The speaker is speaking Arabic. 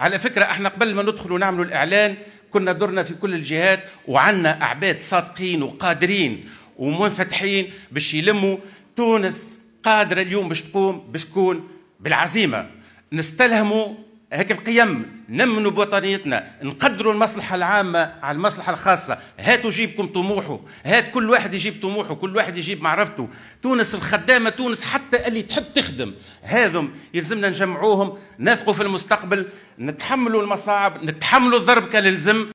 على فكرة احنا قبل ما ندخل ونعملوا الإعلان كنا درنا في كل الجهات وعنا أعباد صادقين وقادرين ومنفتحين باش يلموا تونس قادرة اليوم باش تقوم باش تكون بالعزيمة نستلهموا هيك القيم نمنوا بوطنيتنا نقدروا المصلحة العامة على المصلحة الخاصة هاتوا جيبكم طموحه هات كل واحد يجيب طموحه كل واحد يجيب معرفته تونس الخدامة تونس حتى اللي تحب تخدم هذم يلزمنا نجمعوهم نافقوا في المستقبل نتحملوا المصاعب نتحملوا الضرب كان يلزم